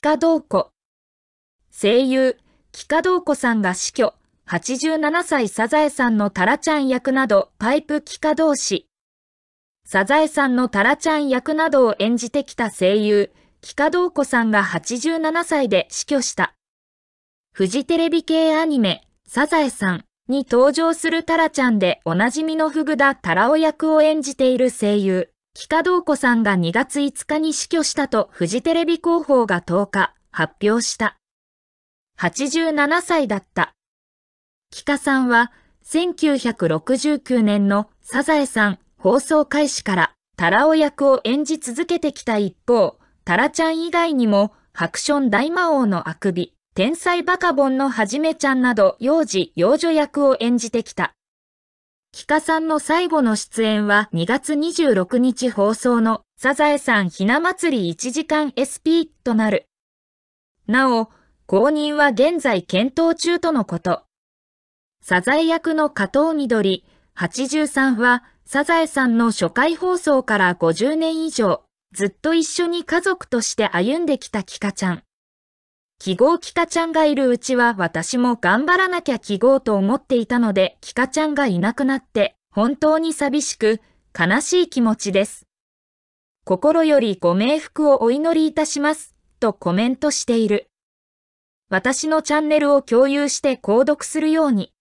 木下道子。声優、木下道子さんが死去、87歳サザエさんのタラちゃん役など、パイプ木下同士。サザエさんのタラちゃん役などを演じてきた声優、木下道子さんが87歳で死去した。フジテレビ系アニメ、サザエさんに登場するタラちゃんでおなじみのフグダ・タラオ役を演じている声優。木道子さんが2月5日に死去したとフジテレビ広報が10日発表した。87歳だった。木家さんは1969年のサザエさん放送開始からタラオ役を演じ続けてきた一方、タラちゃん以外にもハクション大魔王のあくび、天才バカボンのはじめちゃんなど幼児幼女役を演じてきた。キカさんの最後の出演は2月26日放送のサザエさんひな祭り1時間 SP となる。なお、後任は現在検討中とのこと。サザエ役の加藤みどり83はサザエさんの初回放送から50年以上ずっと一緒に家族として歩んできたキカちゃん。記号キカちゃんがいるうちは私も頑張らなきゃ記号と思っていたので、キカちゃんがいなくなって、本当に寂しく、悲しい気持ちです。心よりご冥福をお祈りいたします、とコメントしている。私のチャンネルを共有して購読するように。